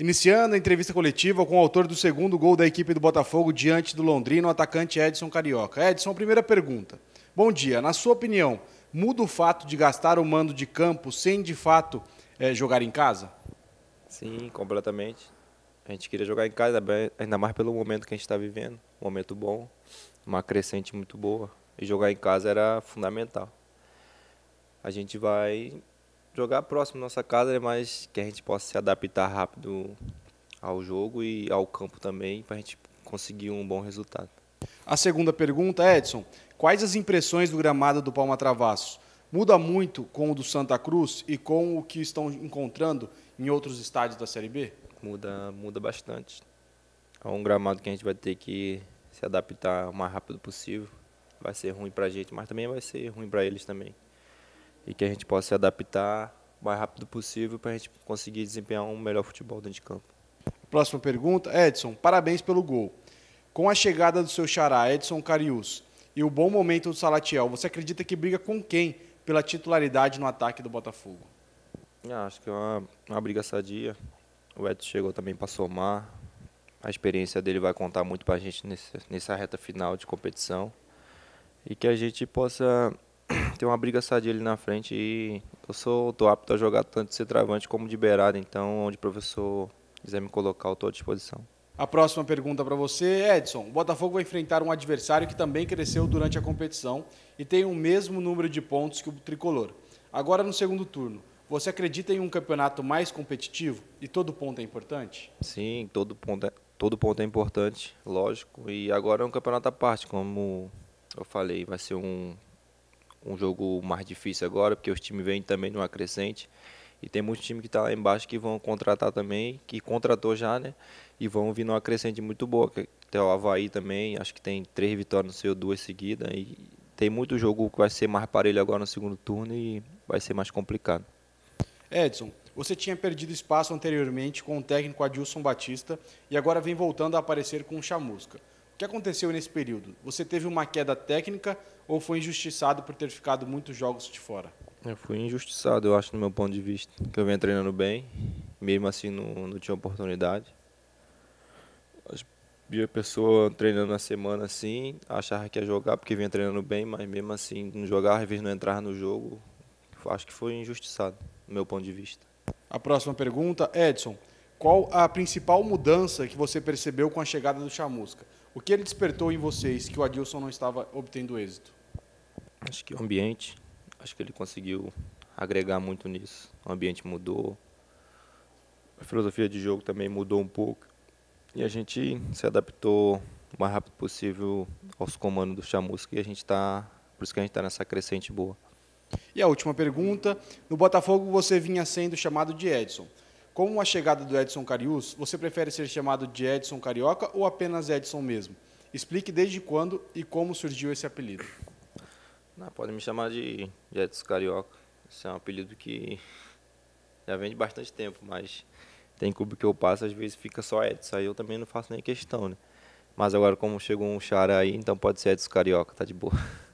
Iniciando a entrevista coletiva com o autor do segundo gol da equipe do Botafogo diante do Londrino, o atacante Edson Carioca. Edson, primeira pergunta. Bom dia. Na sua opinião, muda o fato de gastar o mando de campo sem de fato é, jogar em casa? Sim, completamente. A gente queria jogar em casa, ainda mais pelo momento que a gente está vivendo. Um momento bom, uma crescente muito boa. E jogar em casa era fundamental. A gente vai jogar próximo à nossa casa, né, mas que a gente possa se adaptar rápido ao jogo e ao campo também, para a gente conseguir um bom resultado. A segunda pergunta, Edson: quais as impressões do gramado do Palma Travassos? Muda muito com o do Santa Cruz e com o que estão encontrando em outros estádios da Série B? Muda, muda bastante. É um gramado que a gente vai ter que se adaptar o mais rápido possível. Vai ser ruim para a gente, mas também vai ser ruim para eles também e que a gente possa se adaptar o mais rápido possível para a gente conseguir desempenhar um melhor futebol dentro de campo. Próxima pergunta, Edson, parabéns pelo gol. Com a chegada do seu xará, Edson Carius, e o bom momento do Salatiel, você acredita que briga com quem pela titularidade no ataque do Botafogo? Ah, acho que é uma, uma briga sadia. O Edson chegou também para somar. A experiência dele vai contar muito para a gente nesse, nessa reta final de competição. E que a gente possa tem uma briga sadia ali na frente e eu sou tô apto a jogar tanto de centroavante como de beirada, então onde o professor quiser me colocar, eu estou à disposição. A próxima pergunta para você, Edson. O Botafogo vai enfrentar um adversário que também cresceu durante a competição e tem o mesmo número de pontos que o tricolor. Agora no segundo turno, você acredita em um campeonato mais competitivo e todo ponto é importante? Sim, todo ponto é, todo ponto é importante, lógico. E agora é um campeonato à parte, como eu falei, vai ser um um jogo mais difícil agora, porque os times vêm também numa crescente. E tem muitos times que estão tá lá embaixo que vão contratar também, que contratou já, né? E vão vir numa crescente muito boa. tem o Havaí também, acho que tem três vitórias no seu, duas seguidas. E tem muito jogo que vai ser mais parelho agora no segundo turno e vai ser mais complicado. Edson, você tinha perdido espaço anteriormente com o técnico Adilson Batista e agora vem voltando a aparecer com o Chamusca que aconteceu nesse período? Você teve uma queda técnica ou foi injustiçado por ter ficado muitos jogos de fora? Eu fui injustiçado, eu acho, no meu ponto de vista. Que eu venho treinando bem, mesmo assim não, não tinha oportunidade. Vi a pessoa treinando na semana assim, achava que ia jogar porque vinha treinando bem, mas mesmo assim não jogava, às vezes não entrava no jogo. Acho que foi injustiçado, no meu ponto de vista. A próxima pergunta, Edson. Qual a principal mudança que você percebeu com a chegada do Chamusca? O que ele despertou em vocês que o Adilson não estava obtendo êxito? Acho que o ambiente, acho que ele conseguiu agregar muito nisso. O ambiente mudou, a filosofia de jogo também mudou um pouco e a gente se adaptou o mais rápido possível aos comandos do Chamusca e a gente está, por isso que a gente está nessa crescente boa. E a última pergunta, no Botafogo você vinha sendo chamado de Edson. Com a chegada do Edson Carius, você prefere ser chamado de Edson Carioca ou apenas Edson mesmo? Explique desde quando e como surgiu esse apelido. Não, pode me chamar de, de Edson Carioca. Esse é um apelido que já vem de bastante tempo, mas tem clube que eu passo, às vezes fica só Edson. Aí eu também não faço nem questão, né? Mas agora, como chegou um Xará aí, então pode ser Edson Carioca, tá de boa.